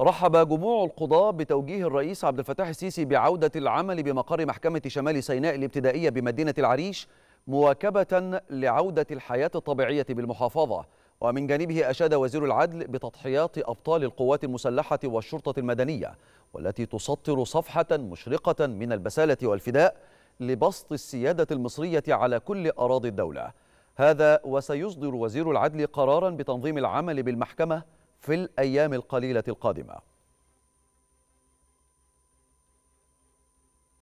رحب جموع القضاة بتوجيه الرئيس عبد الفتاح السيسي بعودة العمل بمقر محكمة شمال سيناء الابتدائية بمدينة العريش مواكبة لعودة الحياة الطبيعية بالمحافظة ومن جانبه أشاد وزير العدل بتضحيات أبطال القوات المسلحة والشرطة المدنية والتي تسطر صفحة مشرقة من البسالة والفداء لبسط السيادة المصرية على كل أراضي الدولة هذا وسيصدر وزير العدل قرارا بتنظيم العمل بالمحكمة في الأيام القليلة القادمة